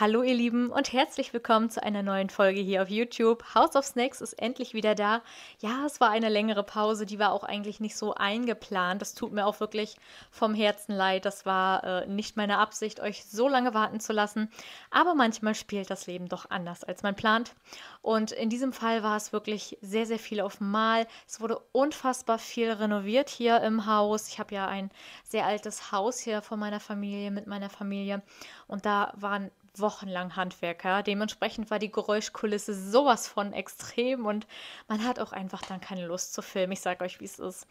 Hallo ihr Lieben und herzlich willkommen zu einer neuen Folge hier auf YouTube. House of Snacks ist endlich wieder da. Ja, es war eine längere Pause, die war auch eigentlich nicht so eingeplant. Das tut mir auch wirklich vom Herzen leid. Das war äh, nicht meine Absicht, euch so lange warten zu lassen. Aber manchmal spielt das Leben doch anders, als man plant. Und in diesem Fall war es wirklich sehr, sehr viel auf Mal. Es wurde unfassbar viel renoviert hier im Haus. Ich habe ja ein sehr altes Haus hier von meiner Familie, mit meiner Familie. Und da waren wochenlang Handwerker. Dementsprechend war die Geräuschkulisse sowas von extrem und man hat auch einfach dann keine Lust zu filmen. Ich sage euch, wie es ist.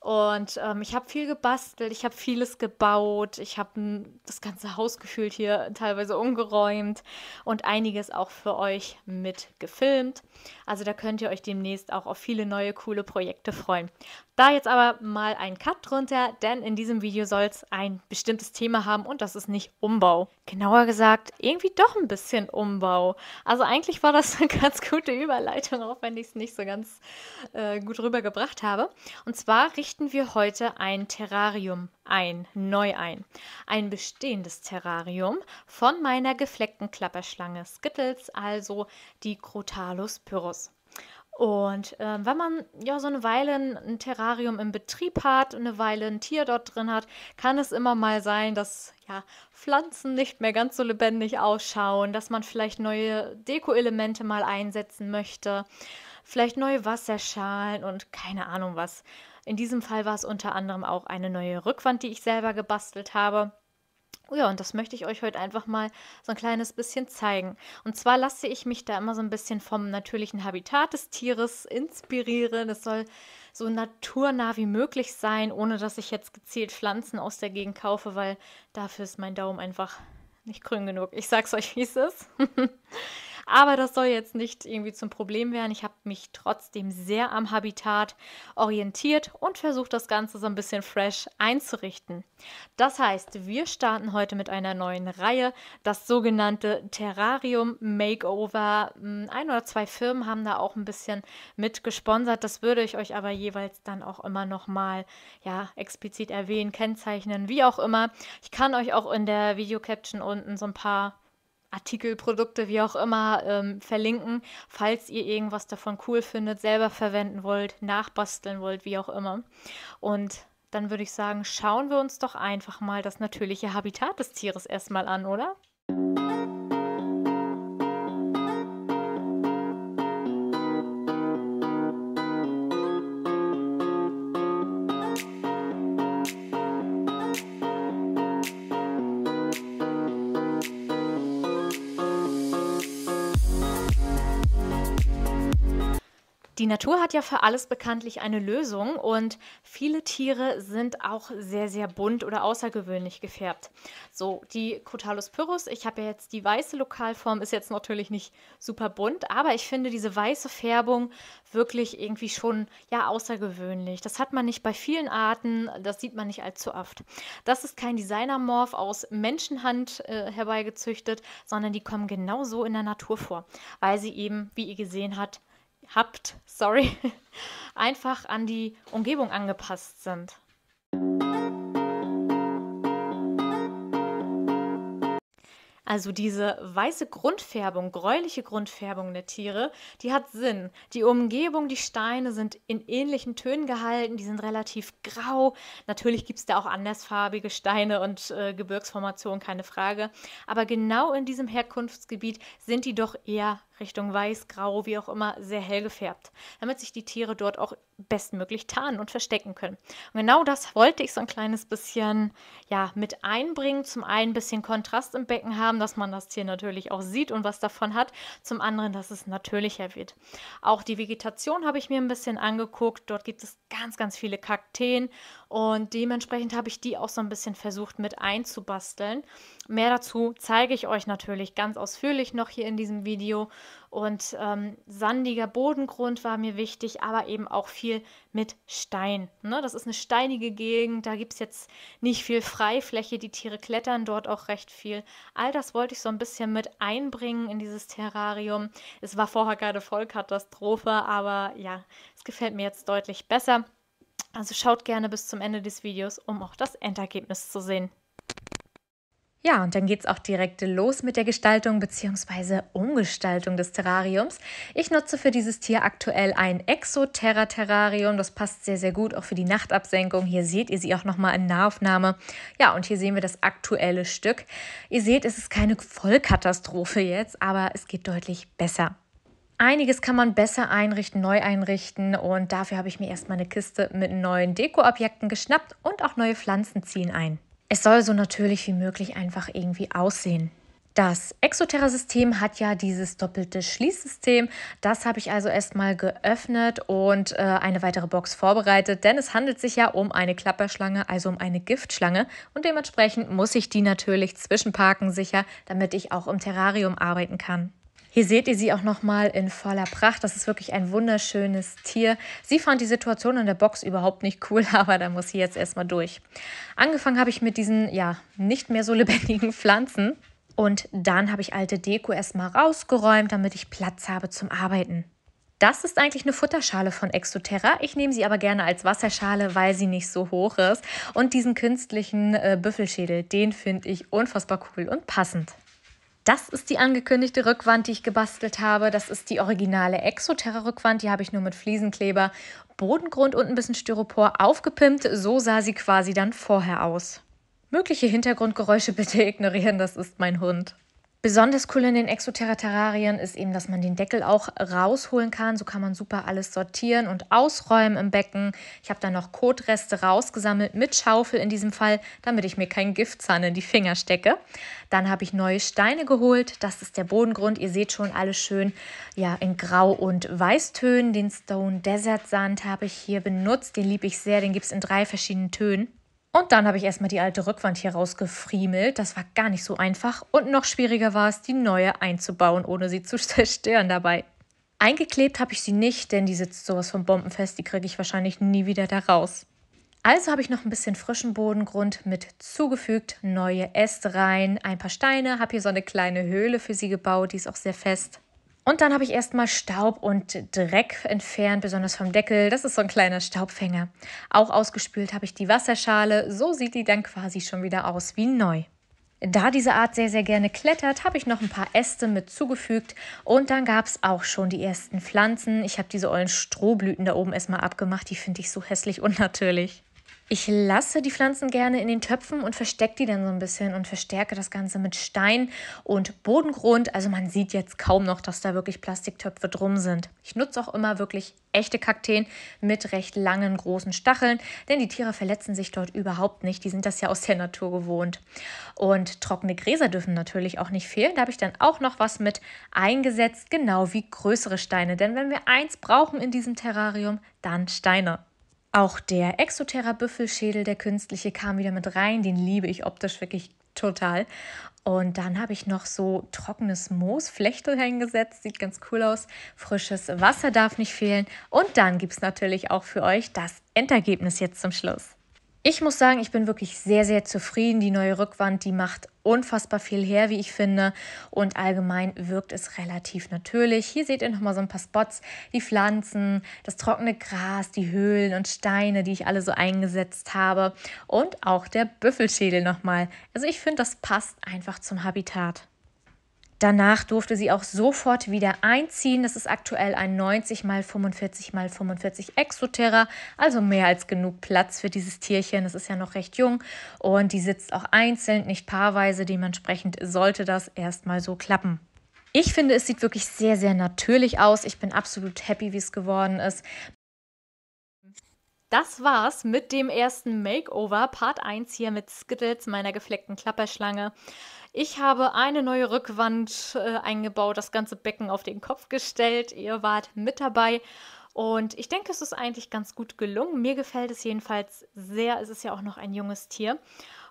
Und ähm, ich habe viel gebastelt, ich habe vieles gebaut, ich habe hm, das ganze Haus gefühlt hier teilweise umgeräumt und einiges auch für euch mit gefilmt. Also da könnt ihr euch demnächst auch auf viele neue coole Projekte freuen. Da jetzt aber mal ein Cut drunter, denn in diesem Video soll es ein bestimmtes Thema haben und das ist nicht Umbau. Genauer gesagt irgendwie doch ein bisschen Umbau. Also eigentlich war das eine ganz gute Überleitung, auch wenn ich es nicht so ganz äh, gut rübergebracht habe. Und zwar richten wir heute ein Terrarium ein, neu ein. Ein bestehendes Terrarium von meiner gefleckten Klapperschlange Skittles, also die Crotalus pyrrhus. Und äh, wenn man ja so eine Weile ein Terrarium im Betrieb hat, eine Weile ein Tier dort drin hat, kann es immer mal sein, dass ja Pflanzen nicht mehr ganz so lebendig ausschauen, dass man vielleicht neue Deko-Elemente mal einsetzen möchte, vielleicht neue Wasserschalen und keine Ahnung was. In diesem Fall war es unter anderem auch eine neue Rückwand, die ich selber gebastelt habe. Oh ja, und das möchte ich euch heute einfach mal so ein kleines bisschen zeigen. Und zwar lasse ich mich da immer so ein bisschen vom natürlichen Habitat des Tieres inspirieren. Es soll so naturnah wie möglich sein, ohne dass ich jetzt gezielt Pflanzen aus der Gegend kaufe, weil dafür ist mein Daumen einfach nicht grün genug. Ich sag's euch, wie es ist. Aber das soll jetzt nicht irgendwie zum Problem werden. Ich habe mich trotzdem sehr am Habitat orientiert und versucht, das Ganze so ein bisschen fresh einzurichten. Das heißt, wir starten heute mit einer neuen Reihe, das sogenannte Terrarium Makeover. Hm, ein oder zwei Firmen haben da auch ein bisschen mit gesponsert. Das würde ich euch aber jeweils dann auch immer nochmal ja, explizit erwähnen, kennzeichnen, wie auch immer. Ich kann euch auch in der Video-Caption unten so ein paar Artikel, Produkte, wie auch immer, ähm, verlinken, falls ihr irgendwas davon cool findet, selber verwenden wollt, nachbasteln wollt, wie auch immer. Und dann würde ich sagen, schauen wir uns doch einfach mal das natürliche Habitat des Tieres erstmal an, oder? Die Natur hat ja für alles bekanntlich eine Lösung und viele Tiere sind auch sehr, sehr bunt oder außergewöhnlich gefärbt. So, die Cotalus pyrrhus, ich habe ja jetzt die weiße Lokalform, ist jetzt natürlich nicht super bunt, aber ich finde diese weiße Färbung wirklich irgendwie schon ja außergewöhnlich. Das hat man nicht bei vielen Arten, das sieht man nicht allzu oft. Das ist kein Designermorph aus Menschenhand äh, herbeigezüchtet, sondern die kommen genauso in der Natur vor, weil sie eben, wie ihr gesehen habt, habt, sorry, einfach an die Umgebung angepasst sind. Also diese weiße Grundfärbung, gräuliche Grundfärbung der Tiere, die hat Sinn. Die Umgebung, die Steine sind in ähnlichen Tönen gehalten, die sind relativ grau. Natürlich gibt es da auch andersfarbige Steine und äh, Gebirgsformationen, keine Frage. Aber genau in diesem Herkunftsgebiet sind die doch eher Richtung weiß, grau, wie auch immer, sehr hell gefärbt, damit sich die Tiere dort auch bestmöglich tarnen und verstecken können. Und genau das wollte ich so ein kleines bisschen ja, mit einbringen. Zum einen ein bisschen Kontrast im Becken haben, dass man das Tier natürlich auch sieht und was davon hat. Zum anderen, dass es natürlicher wird. Auch die Vegetation habe ich mir ein bisschen angeguckt. Dort gibt es ganz, ganz viele Kakteen und dementsprechend habe ich die auch so ein bisschen versucht mit einzubasteln. Mehr dazu zeige ich euch natürlich ganz ausführlich noch hier in diesem Video. Und ähm, sandiger Bodengrund war mir wichtig, aber eben auch viel mit Stein. Ne? Das ist eine steinige Gegend, da gibt es jetzt nicht viel Freifläche, die Tiere klettern dort auch recht viel. All das wollte ich so ein bisschen mit einbringen in dieses Terrarium. Es war vorher gerade Vollkatastrophe, aber ja, es gefällt mir jetzt deutlich besser. Also schaut gerne bis zum Ende des Videos, um auch das Endergebnis zu sehen. Ja, und dann geht es auch direkt los mit der Gestaltung bzw. Umgestaltung des Terrariums. Ich nutze für dieses Tier aktuell ein Exoterra-Terrarium. Das passt sehr, sehr gut auch für die Nachtabsenkung. Hier seht ihr sie auch nochmal in Nahaufnahme. Ja, und hier sehen wir das aktuelle Stück. Ihr seht, es ist keine Vollkatastrophe jetzt, aber es geht deutlich besser. Einiges kann man besser einrichten, neu einrichten und dafür habe ich mir erstmal eine Kiste mit neuen Dekoobjekten geschnappt und auch neue Pflanzen ziehen ein. Es soll so natürlich wie möglich einfach irgendwie aussehen. Das Exoterra-System hat ja dieses doppelte Schließsystem. Das habe ich also erstmal geöffnet und äh, eine weitere Box vorbereitet, denn es handelt sich ja um eine Klapperschlange, also um eine Giftschlange. Und dementsprechend muss ich die natürlich zwischenparken sicher, damit ich auch im Terrarium arbeiten kann. Hier seht ihr sie auch nochmal in voller Pracht. Das ist wirklich ein wunderschönes Tier. Sie fand die Situation in der Box überhaupt nicht cool, aber da muss sie jetzt erstmal durch. Angefangen habe ich mit diesen, ja, nicht mehr so lebendigen Pflanzen. Und dann habe ich alte Deko erstmal rausgeräumt, damit ich Platz habe zum Arbeiten. Das ist eigentlich eine Futterschale von Exoterra. Ich nehme sie aber gerne als Wasserschale, weil sie nicht so hoch ist. Und diesen künstlichen äh, Büffelschädel, den finde ich unfassbar cool und passend. Das ist die angekündigte Rückwand, die ich gebastelt habe. Das ist die originale Exoterra-Rückwand. Die habe ich nur mit Fliesenkleber, Bodengrund und ein bisschen Styropor aufgepimpt. So sah sie quasi dann vorher aus. Mögliche Hintergrundgeräusche bitte ignorieren, das ist mein Hund. Besonders cool in den Exoterra-Terrarien ist eben, dass man den Deckel auch rausholen kann. So kann man super alles sortieren und ausräumen im Becken. Ich habe dann noch Kotreste rausgesammelt mit Schaufel in diesem Fall, damit ich mir keinen Giftzahn in die Finger stecke. Dann habe ich neue Steine geholt. Das ist der Bodengrund. Ihr seht schon alles schön ja, in Grau- und Weißtönen. Den Stone Desert Sand habe ich hier benutzt. Den liebe ich sehr. Den gibt es in drei verschiedenen Tönen. Und dann habe ich erstmal die alte Rückwand hier rausgefriemelt. Das war gar nicht so einfach. Und noch schwieriger war es, die neue einzubauen, ohne sie zu zerstören dabei. Eingeklebt habe ich sie nicht, denn die sitzt sowas von bombenfest. Die kriege ich wahrscheinlich nie wieder da raus. Also habe ich noch ein bisschen frischen Bodengrund mit zugefügt, neue Äste rein, ein paar Steine, habe hier so eine kleine Höhle für sie gebaut, die ist auch sehr fest. Und dann habe ich erstmal Staub und Dreck entfernt, besonders vom Deckel. Das ist so ein kleiner Staubfänger. Auch ausgespült habe ich die Wasserschale. So sieht die dann quasi schon wieder aus wie neu. Da diese Art sehr, sehr gerne klettert, habe ich noch ein paar Äste mit zugefügt und dann gab es auch schon die ersten Pflanzen. Ich habe diese ollen Strohblüten da oben erstmal abgemacht, die finde ich so hässlich und natürlich. Ich lasse die Pflanzen gerne in den Töpfen und verstecke die dann so ein bisschen und verstärke das Ganze mit Stein und Bodengrund. Also man sieht jetzt kaum noch, dass da wirklich Plastiktöpfe drum sind. Ich nutze auch immer wirklich echte Kakteen mit recht langen, großen Stacheln, denn die Tiere verletzen sich dort überhaupt nicht. Die sind das ja aus der Natur gewohnt. Und trockene Gräser dürfen natürlich auch nicht fehlen. Da habe ich dann auch noch was mit eingesetzt, genau wie größere Steine. Denn wenn wir eins brauchen in diesem Terrarium, dann Steine. Auch der Exoterra Büffelschädel, der künstliche, kam wieder mit rein. Den liebe ich optisch wirklich total. Und dann habe ich noch so trockenes Moos, Flechtel hingesetzt, sieht ganz cool aus. Frisches Wasser darf nicht fehlen. Und dann gibt es natürlich auch für euch das Endergebnis jetzt zum Schluss. Ich muss sagen, ich bin wirklich sehr, sehr zufrieden. Die neue Rückwand, die macht unfassbar viel her, wie ich finde. Und allgemein wirkt es relativ natürlich. Hier seht ihr nochmal so ein paar Spots. Die Pflanzen, das trockene Gras, die Höhlen und Steine, die ich alle so eingesetzt habe. Und auch der Büffelschädel nochmal. Also ich finde, das passt einfach zum Habitat. Danach durfte sie auch sofort wieder einziehen. Das ist aktuell ein 90 x 45 x 45 Exoterra, also mehr als genug Platz für dieses Tierchen. Das ist ja noch recht jung und die sitzt auch einzeln, nicht paarweise. Dementsprechend sollte das erstmal so klappen. Ich finde, es sieht wirklich sehr, sehr natürlich aus. Ich bin absolut happy, wie es geworden ist. Das war's mit dem ersten Makeover, Part 1 hier mit Skittles, meiner gefleckten Klapperschlange. Ich habe eine neue Rückwand äh, eingebaut, das ganze Becken auf den Kopf gestellt. Ihr wart mit dabei. Und ich denke, es ist eigentlich ganz gut gelungen. Mir gefällt es jedenfalls sehr. Es ist ja auch noch ein junges Tier.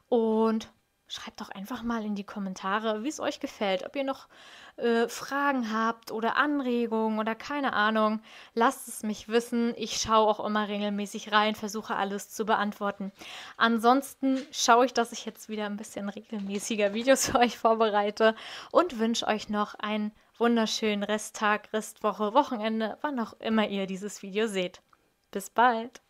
Und Schreibt doch einfach mal in die Kommentare, wie es euch gefällt. Ob ihr noch äh, Fragen habt oder Anregungen oder keine Ahnung. Lasst es mich wissen. Ich schaue auch immer regelmäßig rein, versuche alles zu beantworten. Ansonsten schaue ich, dass ich jetzt wieder ein bisschen regelmäßiger Videos für euch vorbereite und wünsche euch noch einen wunderschönen Resttag, Restwoche, Wochenende, wann auch immer ihr dieses Video seht. Bis bald!